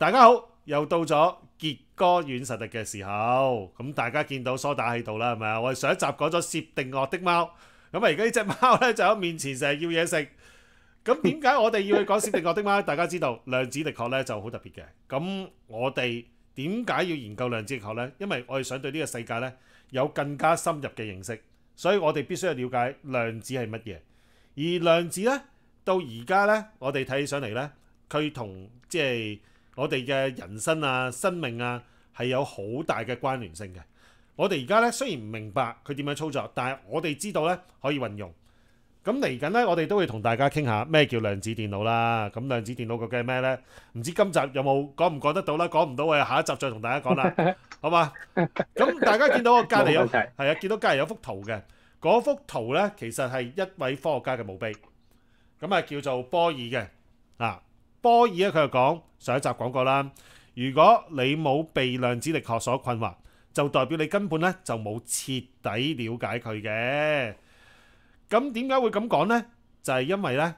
大家好，又到咗杰哥软实力嘅时候，咁大家见到梳打喺度啦，系咪啊？我哋上一集讲咗薛定谔的猫，咁啊，而家呢只猫咧就喺面前，成日要嘢食。咁点解我哋要去讲薛定谔的猫？大家知道量子的学咧就好特别嘅。咁我哋点解要研究量子学咧？因为我哋想对呢个世界咧有更加深入嘅认识，所以我哋必须要了解量子系乜嘢。而量子咧到而家咧，我哋睇起上嚟咧，佢同即系。我哋嘅人生啊、生命啊，係有好大嘅關聯性嘅。我哋而家咧雖然唔明白佢點樣操作，但係我哋知道咧可以運用。咁嚟緊咧，我哋都會同大家傾下咩叫量子電腦啦。咁量子電腦竟係咩咧？唔知今集有冇講唔講得到啦？講唔到我下一集再同大家講啦，好嘛？咁大家見到我隔離有係啊，見到隔離有幅圖嘅，嗰幅圖咧其實係一位科學家嘅墓碑，咁啊叫做波爾嘅啊。波爾咧，佢就講上一集講過啦。如果你冇被量子力学所困惑，就代表你根本咧就冇徹底了解佢嘅。咁點解會咁講呢？就係因為咧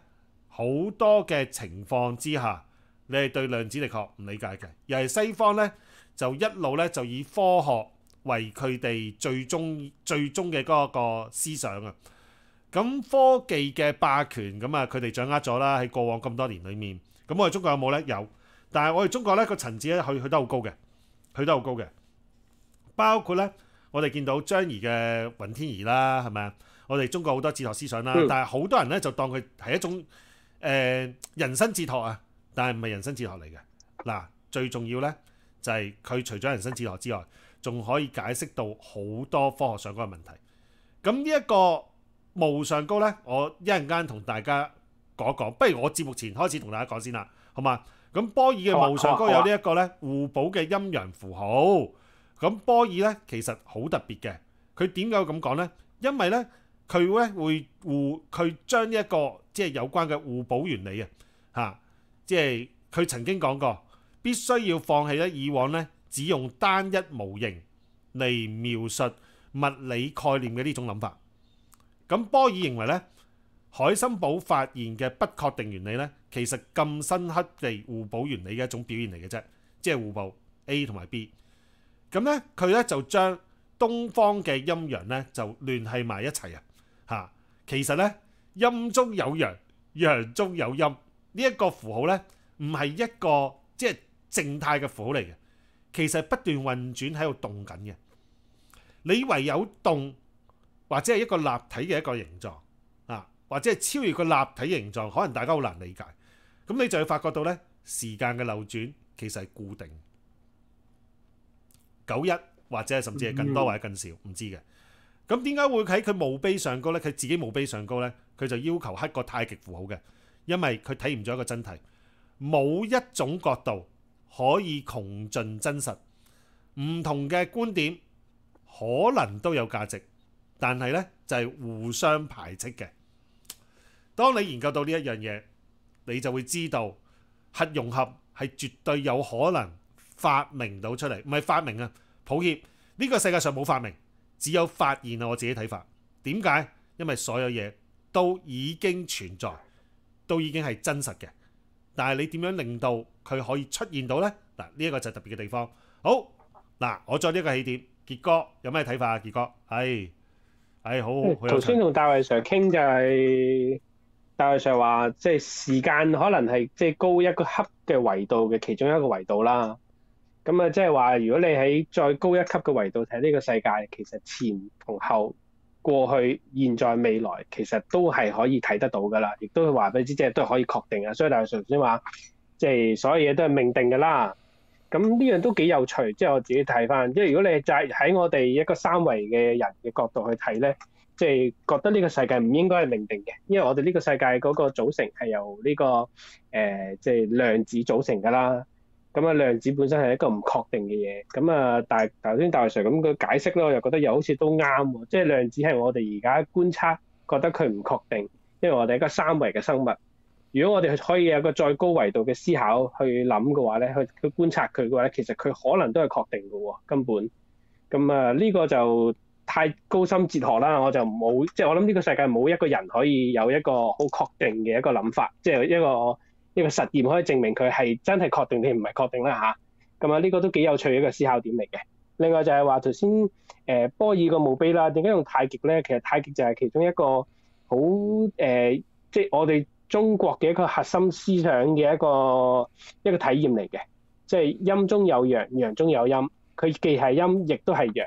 好多嘅情況之下，你係對量子力学唔理解嘅。又係西方咧，就一路咧就以科學為佢哋最终最终嘅嗰個思想啊。咁科技嘅霸權咁啊，佢哋掌握咗啦。喺過往咁多年裏面。咁我哋中國有冇咧？有，但系我哋中國咧個層次咧，去去得好高嘅，去得好高嘅。包括咧，我哋見到張儀嘅尹天儀啦，係咪啊？我哋中國好多哲學思想啦，但係好多人咧就當佢係一種誒人生哲學啊，但係唔係人生哲學嚟嘅。嗱，最重要咧就係佢除咗人生哲學之外，仲可以解釋到好多科學上嗰個問題。咁呢一個無上高咧，我一陣間同大家。講一講，不如我節目前開始同大家講先啦，好嘛？咁波爾嘅無上歌有呢一個咧互補嘅陰陽符號，咁波爾咧其實好特別嘅，佢點解咁講咧？因為咧佢咧會互佢將呢一個即係有關嘅互補原理啊，嚇！即係佢曾經講過，必須要放棄咧以往咧只用單一模型嚟描述物理概念嘅呢種諗法。咁波爾認為咧。海森堡發現嘅不確定原理咧，其實咁深刻地互補原理嘅一種表現嚟嘅啫，即係互補 A 同埋 B。咁咧佢咧就將東方嘅陰陽咧就聯係埋一齊啊！嚇，其實咧陰中有陽，陽中有陰，呢一個符號咧唔係一個即係靜態嘅符號嚟嘅，其實不斷運轉喺度動緊嘅。你唯有動，或者係一個立體嘅一個形狀。或者係超越個立體形狀，可能大家好難理解。咁你就要發覺到咧，時間嘅流轉其實係固定九一，或者甚至係更多或者更少，唔知嘅。咁點解會喺佢墓碑上高咧？佢自己墓碑上高咧，佢就要求刻個太極符號嘅，因為佢睇唔咗一個真體，冇一種角度可以窮盡真實。唔同嘅觀點可能都有價值，但係咧就係互相排斥嘅。當你研究到呢一樣嘢，你就會知道核融合係絕對有可能發明到出嚟，唔係發明啊！抱歉，呢個世界上冇發明，只有發現啊！我自己睇法點解？因為所有嘢都已經存在，都已經係真實嘅。但係你點樣令到佢可以出現到呢？嗱，呢一個就特別嘅地方。好嗱，我再呢個起點，傑哥有咩睇法啊？傑哥係系、好好。头川同戴 i 常傾就係。就係話，即係時間可能係即係高一個級嘅維度嘅其中一個維度啦。咁啊，即係話，如果你喺再高一級嘅維度睇呢個世界，其實前同後、過去、現在、未來，其實都係可以睇得到噶啦。亦都話俾你知，即係都可以確定啊。所以大和先話，即係所有嘢都係命定噶啦。咁呢樣都幾有趣。即係我自己睇翻，即係如果你就喺我哋一個三維嘅人嘅角度去睇咧。即係覺得呢個世界唔應該係命定嘅，因為我哋呢個世界嗰個組成係由呢個誒，即係量子組成噶啦。咁啊，量子本身係一個唔確定嘅嘢。咁啊，大頭先大 Sir 咁嘅解釋咧，我又覺得又好似都啱喎。即係量子係我哋而家觀察覺得佢唔確定，因為我哋一個三維嘅生物。如果我哋可以有個再高維度嘅思考去諗嘅話咧，去去觀察佢嘅話，其實佢可能都係確定嘅喎，根本。咁啊，呢個就～太高深哲學啦，我就冇，即係我諗呢個世界冇一個人可以有一個好確定嘅一個諗法，即係一個一個實驗可以證明佢係真係確定定唔係確定啦吓，咁啊，呢個都幾有趣一個思考點嚟嘅。另外就係話頭先誒波爾個墓碑啦，點解用太極咧？其實太極就係其中一個好誒，即係我哋中國嘅一個核心思想嘅一個一個體驗嚟嘅，即係陰中有陽，陽中有陰，佢既係陰，亦都係陽。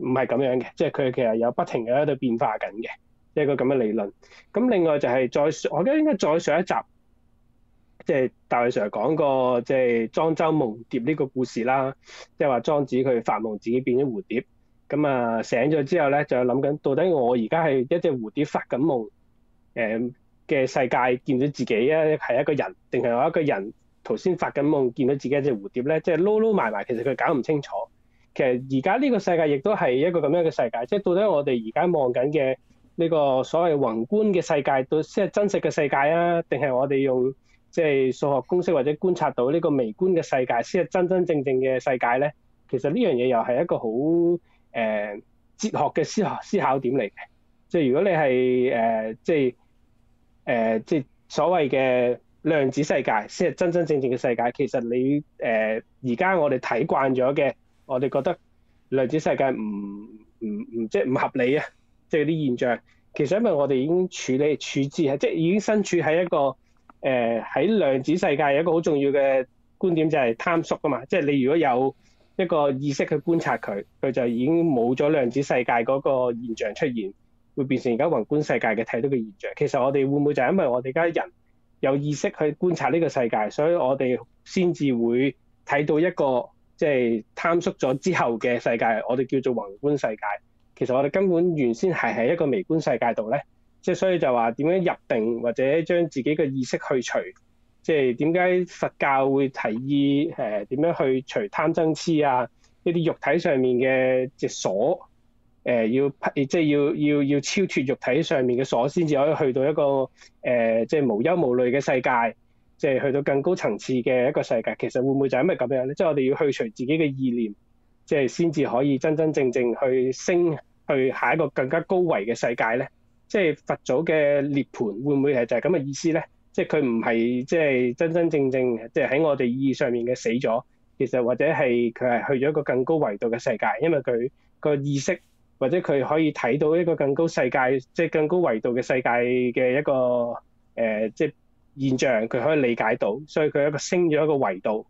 唔係咁樣嘅，即係佢其實有不停嘅喺度變化緊嘅，即係個咁嘅理論。咁另外就係再我覺得應該再上一集，即係大偉成講過，即係莊周夢蝶呢個故事啦。即係話莊子佢發夢自己變咗蝴蝶，咁啊醒咗之後咧，就諗緊，到底我而家係一隻蝴蝶發緊夢，誒嘅世界見到自己啊係一個人，定係我一個人頭先發緊夢見到自己一隻蝴蝶咧？即係撈撈埋埋，其實佢搞唔清楚。其實而家呢個世界亦都係一個咁樣嘅世界，即係到底我哋而家望緊嘅呢個所謂宏觀嘅世界，到先係真實嘅世界啊？定係我哋用即係數學公式或者觀察到呢個微觀嘅世界先係真真正正嘅世界咧？其實呢樣嘢又係一個好誒哲學嘅思學思考點嚟嘅。即係如果你係誒即係誒即係所謂嘅量子世界先係真真正正嘅世界，其實你誒而家我哋睇慣咗嘅。我哋覺得量子世界唔唔唔即係唔合理啊！即係啲現象，其實因為我哋已經處理處置係即係已經身處喺一個誒喺量子世界，有一個好重要嘅觀點就係貪縮啊嘛！即係你如果有一個意識去觀察佢，佢就已經冇咗量子世界嗰個現象出現，會變成而家宏觀世界嘅睇到嘅現象。其實我哋會唔會就係因為我哋而家人有意識去觀察呢個世界，所以我哋先至會睇到一個？即係貪縮咗之後嘅世界，我哋叫做宏觀世界。其實我哋根本原先係喺一個微觀世界度咧，即係所以就話點樣入定或者將自己嘅意識去除，即係點解佛教會提議誒點樣去除貪瞋痴啊？一啲肉體上面嘅隻鎖誒要即係要要要超脱肉體上面嘅鎖，先至可以去到一個誒即係無憂無慮嘅世界。即係去到更高層次嘅一個世界，其實會唔會就係因為咁樣咧？即係我哋要去除自己嘅意念，即係先至可以真真正正去升去下一個更加高維嘅世界咧。即係佛祖嘅涅盤會唔會係就係咁嘅意思咧？即係佢唔係即係真真正正即係喺我哋意義上面嘅死咗，其實或者係佢係去咗一個更高維度嘅世界，因為佢個意識或者佢可以睇到一個更高世界，即係更高維度嘅世界嘅一個誒，即係。現象佢可以理解到，所以佢一個升咗一個維度，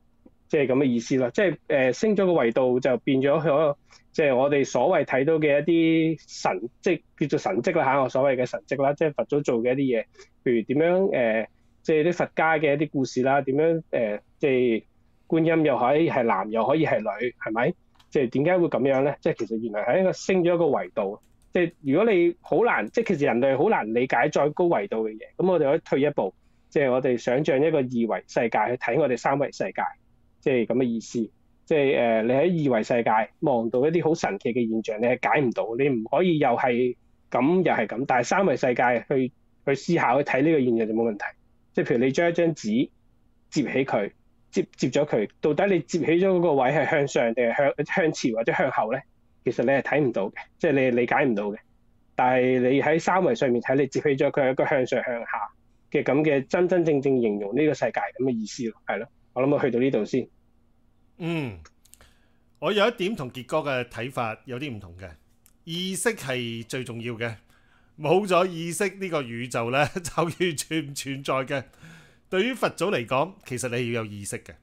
即係咁嘅意思啦。即係誒升咗個維度就變咗佢個，即係我哋所謂睇到嘅一啲神，即係叫做神蹟啦嚇，我所謂嘅神蹟啦，即係佛祖做嘅一啲嘢，譬如點樣誒，即係啲佛家嘅一啲故事啦，點樣誒，即係觀音又可以係男又可以係女，係咪？即係點解會咁樣咧？即係其實原來係一個升咗一個維度。即係如果你好難，即係其實人類好難理解再高維度嘅嘢，咁我哋可以退一步。即係我哋想象一個二維世界去睇我哋三維世界，即係咁嘅意思。即係誒，你喺二維世界望到一啲好神奇嘅現象，你係解唔到，你唔可以又係咁又係咁。但係三維世界去去思考去睇呢個現象就冇問題。即係譬如你將一張紙折起佢，折折咗佢，到底你折起咗嗰個位係向上定係向向前或者向後咧？其實你係睇唔到嘅，即係你係理解唔到嘅。但係你喺三維上面睇，你折起咗佢一個向上向下。嘅咁嘅真真正正形容呢个世界咁嘅意思咯，系咯，我谂我去到呢度先。嗯，我有一点同杰哥嘅睇法有啲唔同嘅，意识系最重要嘅，冇咗意识呢个宇宙咧 就完全唔存在嘅。对于佛祖嚟讲，其实你要有意识嘅，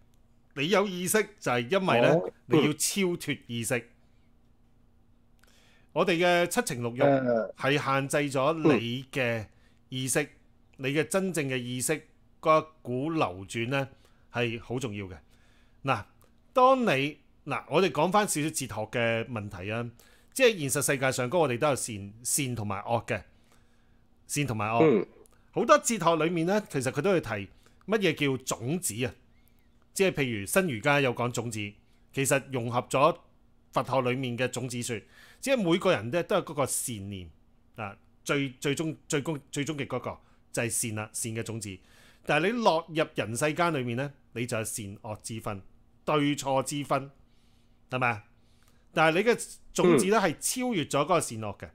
你有意识就系因为咧你要超脱意识。我哋嘅七情六欲系限制咗你嘅意识。你嘅真正嘅意識個一股流轉咧係好重要嘅。嗱，當你嗱，我哋講翻少少哲學嘅問題啊，即係現實世界上嗰，我哋都有善善同埋惡嘅善同埋惡。好多哲學裡面咧，其實佢都去提乜嘢叫種子啊，即係譬如新儒家有講種子，其實融合咗佛學裡面嘅種子説，即係每個人咧都有嗰個善念啊，最最終最高最終極嗰個。就係善啦，善嘅種子。但係你落入人世間裏面咧，你就係善惡之分、對錯之分，係咪但係你嘅種子咧係超越咗嗰個善惡嘅。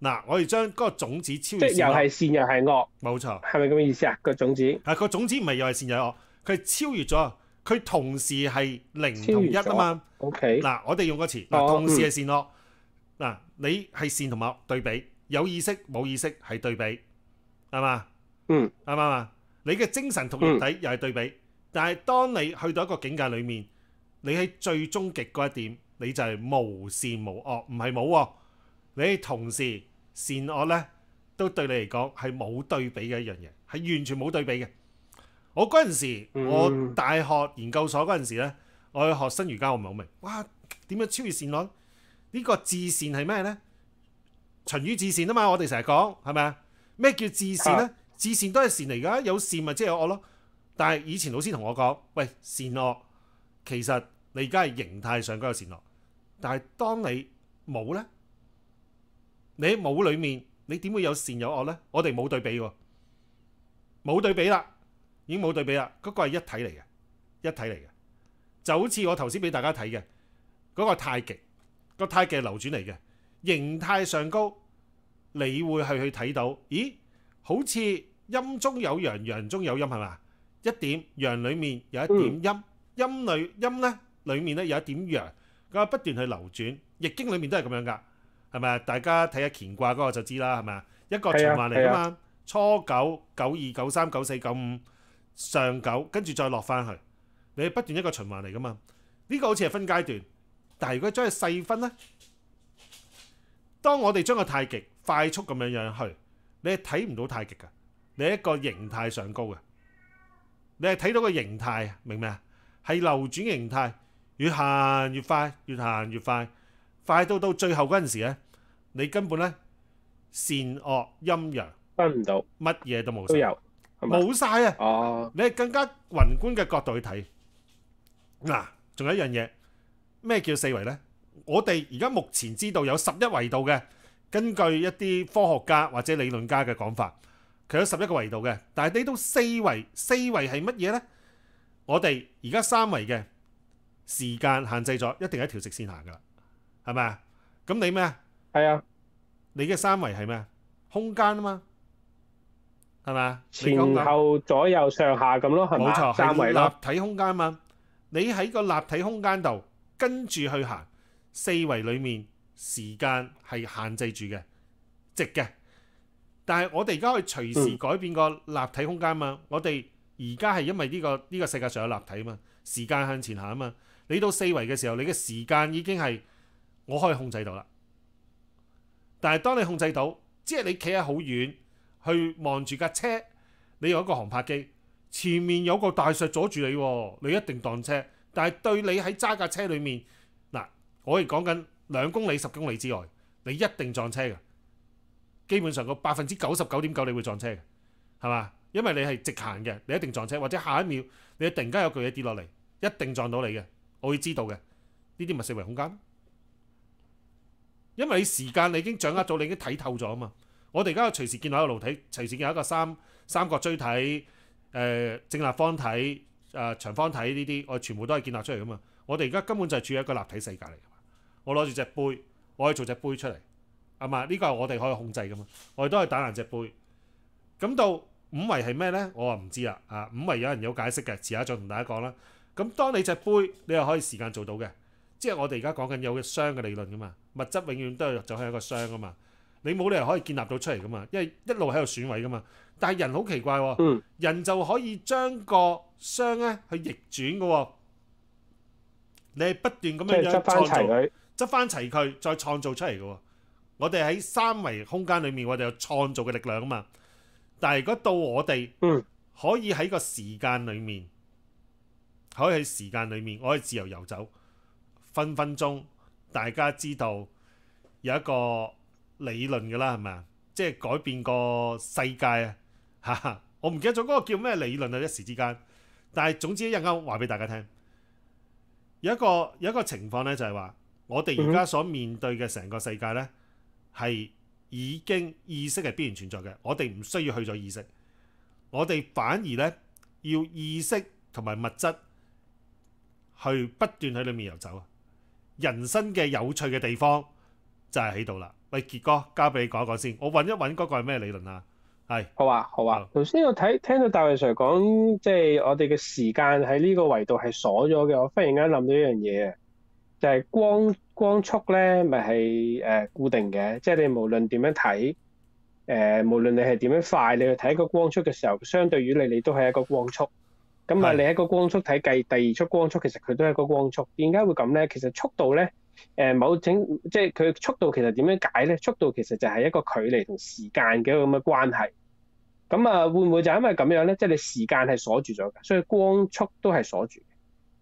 嗱，我哋將嗰個種子超越即又係善又係惡。冇錯。係咪咁嘅意思啊？個種子係個種子唔係又係善又係惡，佢超越咗，佢同時係零同一啊嘛。O K。嗱，我哋用個詞，嗱同時係善惡。嗱，你係善同惡對比，有意識冇意識係對比，係嘛？嗯，啱啊你嘅精神同肉體又系對比，但係當你去到一個境界裏面，你喺最終極嗰一點，你就係無善無惡，唔係冇喎。你同時善惡咧，都對你嚟講係冇對比嘅一樣嘢，係完全冇對比嘅。我嗰陣時，我大學研究所嗰陣時咧，我去學新瑜伽，我唔係好明，哇點樣超越善惡？呢個至善係咩咧？循於至善啊嘛，我哋成日講係咪啊？咩叫至善咧？善都係善嚟噶，有善咪即係有惡咯。但係以前老師同我講，喂善惡其實你而家係形態上高有善惡，但係當你冇咧，你喺冇裏面你點會有善有惡咧？我哋冇對比喎，冇對比啦，已經冇對比啦。嗰個係一體嚟嘅，一體嚟嘅，就好似我頭先俾大家睇嘅嗰個太極，個太極流轉嚟嘅，形態上高，你會係去睇到，咦，好似～陰中有陽，陽中有陰，係嘛一點陽裡面有一點陰，陰裏陰咧裡面咧有一點陽，佢不斷去流轉。易經裏面都係咁樣噶，係咪大家睇下乾卦嗰個就知啦，係咪啊？一個循環嚟噶嘛。初九、九二、九三、九四、九五上九，跟住再落翻去，你不斷一個循環嚟噶嘛。呢個好似係分階段，但係如果將佢細分咧，當我哋將個太極快速咁樣樣去，你係睇唔到太極噶。你一個形態上高嘅，你係睇到個形態，明唔明啊？係流轉形態，越行越快，越行越快，快到到最後嗰陣時咧，你根本咧善惡陰陽分唔到，乜嘢都冇，晒，冇曬啊！你係更加宏觀嘅角度去睇。嗱，仲有一樣嘢，咩叫四維咧？我哋而家目前知道有十一維度嘅，根據一啲科學家或者理論家嘅講法。佢有十一個維度嘅，但系你到四維，四維係乜嘢咧？我哋而家三維嘅時間限制咗，一定係一條直線行噶啦，係咪啊？咁你咩啊？係啊，你嘅三維係咩啊？空間啊嘛，係咪啊？前後左右上下咁咯，係咪錯，三維立體空間嘛，你喺個立體空間度跟住去行，四維裡面時間係限制住嘅，直嘅。但係我哋而家可以隨時改變個立體空間嘛。我哋而家係因為呢個呢個世界上有立體嘛，時間向前行啊嘛。你到四維嘅時候，你嘅時間已經係我可以控制到啦。但係當你控制到，即係你企喺好遠去望住架車，你有一個航拍機，前面有個大石阻住你，你一定撞車。但係對你喺揸架車裡面嗱，我係講緊兩公里、十公里之外，你一定撞車㗎。基本上個百分之九十九點九，你會撞車嘅，係嘛？因為你係直行嘅，你一定撞車，或者下一秒你突然間有個嘢跌落嚟，一定撞到你嘅。我會知道嘅，呢啲咪四維空間。因為你時間你已經掌握到，你已經睇透咗啊嘛。我哋而家隨時見到一個路體，隨時到一個三三角錐體、誒正立方體、啊長方體呢啲，我全部都係建立出嚟噶嘛。我哋而家根本就係處於一個立體世界嚟嘛。我攞住只杯，我可以做只杯出嚟。啊嘛，呢個我哋可以控制噶嘛，我哋都係打爛隻杯。咁到五維係咩咧？我話唔知啦。啊，五維有人有解釋嘅，遲下再同大家講啦。咁當你隻杯，你又可以時間做到嘅，即係我哋而家講緊有箱嘅理論噶嘛。物質永遠都係就係一個箱噶嘛。你冇理由可以建立到出嚟噶嘛，因為一路喺度損毀噶嘛。但係人好奇怪喎，人就可以將個箱咧去逆轉噶。你係不斷咁樣執翻齊佢，執翻齊佢再創造出嚟嘅喎。我哋喺三维空间里面，我哋有创造嘅力量啊嘛！但系如果到我哋可以喺个时间里面，可以喺时间里面，我可以自由游走，分分钟大家知道有一个理论噶啦，系咪啊？即系改变个世界啊！吓，我唔记得咗嗰个叫咩理论啊！一时之间。但系总之一阵间话俾大家听，有一个有一个情况咧，就系话我哋而家所面对嘅成个世界咧。係已經意識係必然存在嘅，我哋唔需要去咗意識，我哋反而咧要意識同埋物質去不斷喺裏面遊走。人生嘅有趣嘅地方就係喺度啦。喂，傑哥，交俾你講一講先，我揾一揾嗰個係咩理論啊？係好啊，好啊。頭先我睇聽到大衛 Sir 講，即係我哋嘅時間喺呢個維度係鎖咗嘅，我忽然間諗到一樣嘢啊！就係光光速咧，咪係誒固定嘅，即係你無論點樣睇，誒無論你係點樣快，你去睇個光速嘅時候，相對於你，你都係一個光速。咁啊，你喺個光速睇計第二速光速，其實佢都係一個光速。點解會咁咧？其實速度咧，誒某整即係佢速度其實點樣解咧？速度其實就係一個距離同時間嘅一咁嘅關係。咁啊，會唔會就因為咁樣咧？即係你時間係鎖住咗，所以光速都係鎖住。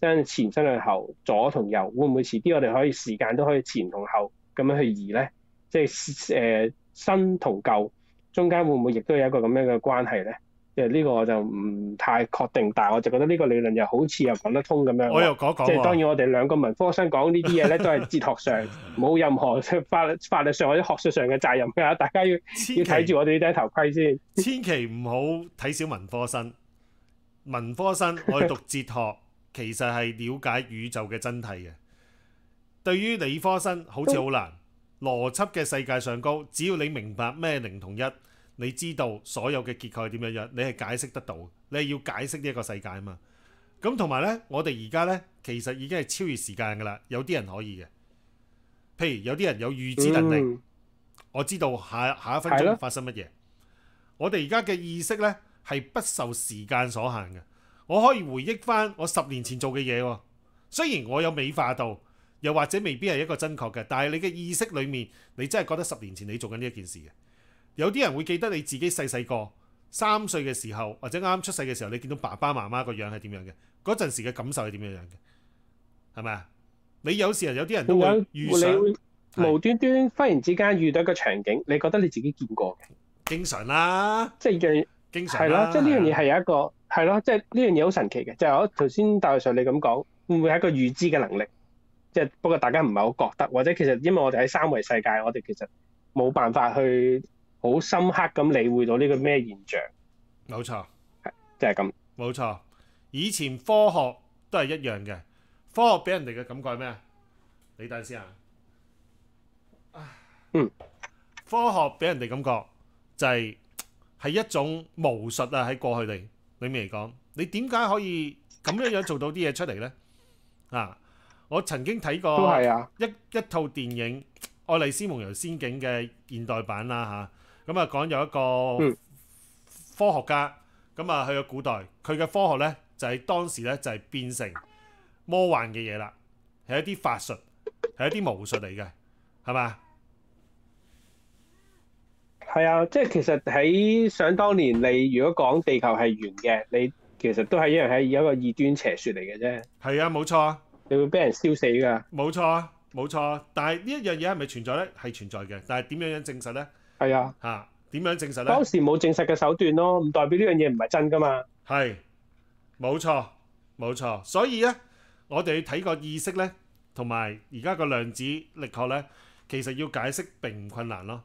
真前身向後，左同右會唔會遲啲？我哋可以時間都可以前同後咁樣去移咧，即係誒新同舊中間會唔會亦都有一個咁樣嘅關係咧？即係呢個我就唔太確定，但係我就覺得呢個理論又好似又講得通咁樣。我又講講即係當然我哋兩個文科生講呢啲嘢咧，都係哲學上冇任何法法律上或者學術上嘅責任嘅。大家要要睇住我哋呢頂頭盔先，千祈唔好睇小文科生。文科生我係讀哲學。其实系了解宇宙嘅真谛嘅。对于理科生，好似好难。逻辑嘅世界上高，只要你明白咩零同一，你知道所有嘅结构系点样样，你系解释得到。你系要解释呢一个世界啊嘛。咁同埋咧，我哋而家咧，其实已经系超越时间噶啦。有啲人可以嘅，譬如有啲人有预知能力。我知道下下一分钟发生乜嘢。我哋而家嘅意识咧，系不受时间所限嘅。我可以回憶翻我十年前做嘅嘢喎，雖然我有美化到，又或者未必系一個正確嘅，但系你嘅意識裏面，你真係覺得十年前你做緊呢一件事嘅。有啲人會記得你自己細細個三歲嘅時候，或者啱啱出世嘅時候，你見到爸爸媽媽個樣係點樣嘅，嗰陣時嘅感受係點樣樣嘅，係咪啊？你有時有啲人都會遇上，無端端忽然之間遇到一個場景，你覺得你自己見過嘅，經常啦，即係经常系啦，即系呢樣嘢係有一個。系咯，即系呢样嘢好神奇嘅，就系我头先大学上你咁讲，会唔会系一个预知嘅能力？即系不过大家唔系好觉得，或者其实因为我哋喺三维世界，我哋其实冇办法去好深刻咁理会到呢个咩现象。冇错，系就系咁。冇错，以前科学都系一样嘅，科学俾人哋嘅感觉咩？你等先啊。嗯，科学俾人哋感觉就系系一种巫术啊，喺过去嚟。里面嚟讲，你点解可以咁样样做到啲嘢出嚟呢？啊！我曾经睇过一一套电影《爱丽丝梦游仙境》嘅现代版啦，吓咁啊，讲有一个科学家咁啊去咗古代，佢嘅科学呢，就喺当时呢，就系变成魔幻嘅嘢啦，系一啲法术，系一啲巫术嚟嘅，系咪系啊，即系其实喺想当年，你如果讲地球系圆嘅，你其实都系一样系一个异端邪说嚟嘅啫。系啊，冇错，你会俾人烧死噶。冇错，冇错。但系呢一样嘢系咪存在咧？系存在嘅。但系点样样证实咧？系啊，吓点样证实咧？当时冇证实嘅手段咯，唔代表呢样嘢唔系真噶嘛。系，冇错，冇错。所以咧，我哋睇个意识咧，同埋而家个量子力學咧，其实要解释并唔困难咯。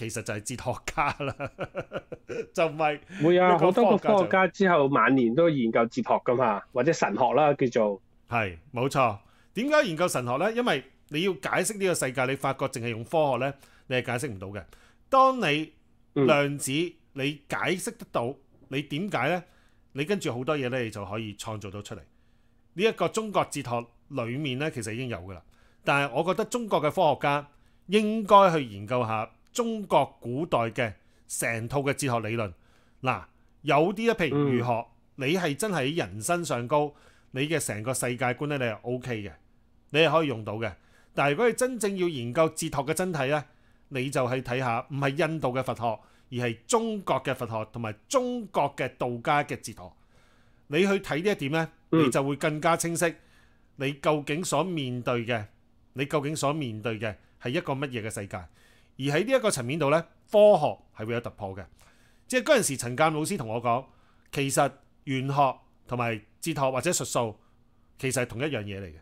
其实就系哲学家啦，就唔系会啊。好多个科学家之后晚年都研究哲学噶嘛，或者神学啦，叫做系冇错。点解研究神学呢？因为你要解释呢个世界，你发觉净系用科学呢，你系解释唔到嘅。当你量子，你解释得到，你点解呢？你跟住好多嘢呢，你就可以创造到出嚟呢一个中国哲学里面呢，其实已经有噶啦。但系我觉得中国嘅科学家应该去研究下。中國古代嘅成套嘅哲學理論嗱，有啲咧，譬如儒學，你係真喺人生上高，你嘅成個世界觀咧，你係 O K 嘅，你係可以用到嘅。但係如果你真正要研究哲學嘅真體咧，你就係睇下唔係印度嘅佛學，而係中國嘅佛學同埋中國嘅道家嘅哲學，你去睇呢一點咧，你就會更加清晰你究竟所面對嘅，你究竟所面對嘅係一個乜嘢嘅世界。而喺呢一個層面度呢，科學係會有突破嘅。即係嗰陣時，陳監老師同我講，其實玄學同埋哲學或者術數其實係同一樣嘢嚟嘅。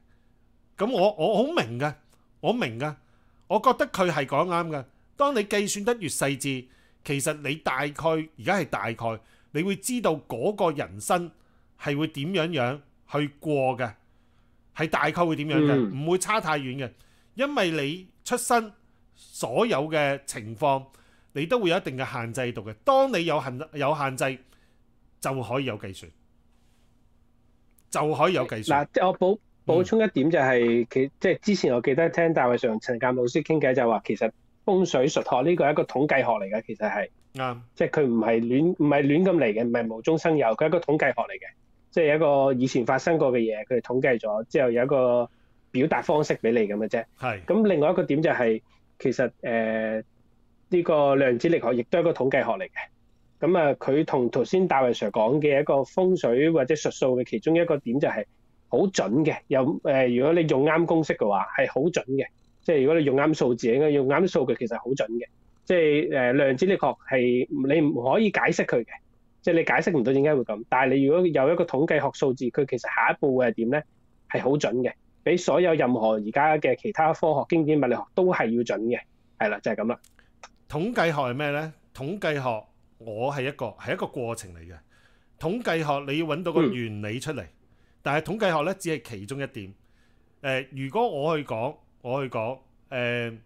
咁我我好明嘅，我明嘅，我覺得佢係講啱嘅。當你計算得越細緻，其實你大概而家係大概，你會知道嗰個人生係會點樣樣去過嘅，係大概會點樣嘅，唔會差太遠嘅，因為你出生。所有嘅情況，你都會有一定嘅限制度嘅。當你有限有限制，就可以有計算，就可以有計算。嗱，即係我補補充一點就係，其即係之前我記得聽大會上陳監老師傾偈就話，其實風水術學呢個係一個統計學嚟嘅，其實係啱。即係佢唔係亂唔係亂咁嚟嘅，唔係無中生有，佢一個統計學嚟嘅，即係一個以前發生過嘅嘢，佢統計咗之後有一個表達方式俾你咁嘅啫。係。咁另外一個點就係。其實誒呢個量子力学亦都係一個統計學嚟嘅，咁啊佢同頭先戴衛 Sir 講嘅一個風水或者術數嘅其中一個點就係好準嘅，有誒如果你用啱公式嘅話係好準嘅，即係如果你用啱數字，應該用啱數據，其實好準嘅，即係誒量子力学係你唔可以解釋佢嘅，即係你解釋唔到點解會咁，但係你如果有一個統計學數字，佢其實下一步係點咧係好準嘅。比所有任何而家嘅其他科学经典物理学都系要准嘅，系啦，就系咁啦。统计学系咩呢？统计学我系一个系一个过程嚟嘅。统计学你要揾到个原理出嚟，但系统计学咧只系其中一点。如果我去讲我去讲诶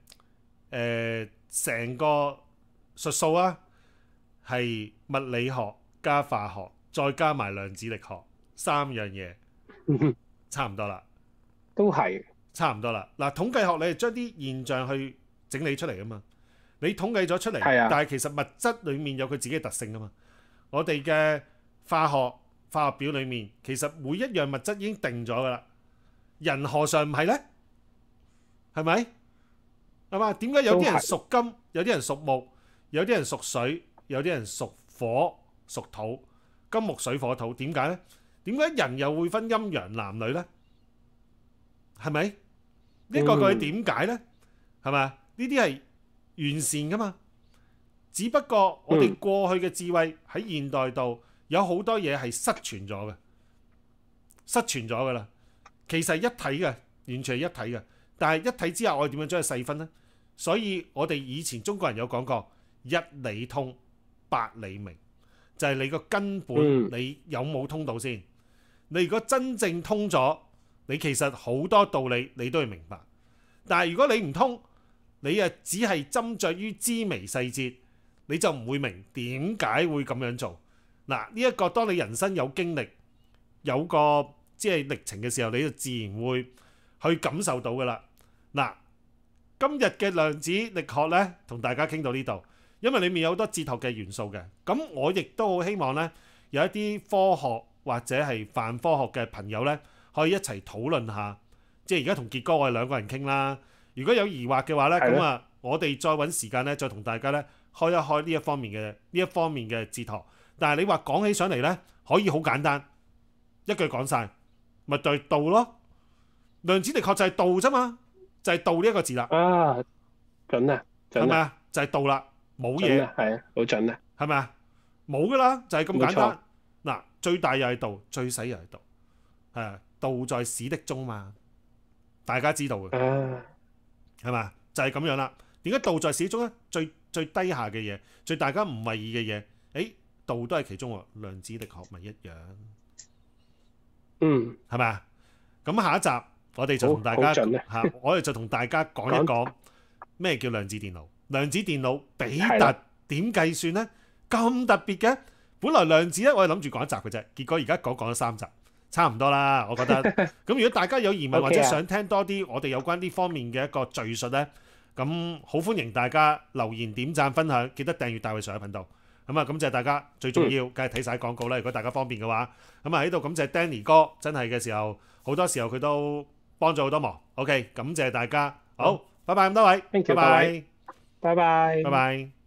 诶，成个术数啊，系物理学加化学，再加埋量子力学三样嘢，差唔多啦。都系差唔多啦。嗱，统计学你系将啲现象去整理出嚟噶嘛？你统计咗出嚟，但系其实物质里面有佢自己嘅特性噶嘛？我哋嘅化学化学表里面，其实每一样物质已经定咗噶啦。人何尝唔系咧？系咪？係嘛？点解有啲人属金，有啲人属木，有啲人属水，有啲人属火、属土、金、木、水、火、土？点解咧？点解人又会分阴阳男女咧？系咪？一個個點解呢？係咪呢啲係完善噶嘛？只不過我哋過去嘅智慧喺現代度有好多嘢係失傳咗嘅，失傳咗噶啦。其實一體嘅，完全係一體嘅。但係一體之下，我哋點樣將佢細分呢？所以我哋以前中國人有講過：一理通，百理明，就係你個根本，你有冇通道先？你如果真正通咗。你其實好多道理，你都係明白。但如果你唔通，你啊只係斟酌於枝微細節，你就唔會明點解會咁樣做嗱。呢一個當你人生有經歷有個即係歷程嘅時候，你就自然會去感受到噶啦嗱。今日嘅量子力學咧，同大家傾到呢度，因為裡面有好多哲學嘅元素嘅。咁我亦都好希望咧，有一啲科學或者係泛科學嘅朋友咧。可以一齊討論下，即係而家同傑哥我哋兩個人傾啦。如果有疑惑嘅話咧，咁啊，我哋再揾時間咧，再同大家咧開一開呢一方面嘅呢一方面嘅字頭。但係你話講起上嚟咧，可以好簡單，一句講曬咪就係道咯。量子力確就係道啫嘛，就係道呢一個字啦。啊，準啊，係咪啊？就係道啦，冇嘢係啊，好準啊，係咪啊？冇噶啦，就係咁簡單嗱。最大又係道，最細又係道，啊。道在史的中嘛，大家知道嘅，系嘛？就系咁样啦。点解道在史中咧？最最低下嘅嘢，最大家唔为意嘅嘢，诶，道都系其中。量子力学咪一样，嗯，系咪啊？咁下一集我哋就同大家吓，我哋就同大家讲一讲咩叫量子电脑。量子电脑比特点计算咧？咁特别嘅，本来量子咧我哋谂住讲一集嘅啫，结果而家讲讲咗三集。差唔多啦，我覺得 咁。如果大家有疑問或者想聽多啲我哋有關呢方面嘅一個敘述呢，咁好歡迎大家留言、點讚、分享，記得訂閱大衞上嘅頻道。咁啊，感謝大家。最重要梗係睇晒廣告啦。如果大家方便嘅話，咁啊喺度感謝 Danny 哥，真係嘅時候好多時候佢都幫咗好多忙。OK，感謝大家。好，拜拜咁多位，拜拜，拜拜，拜拜。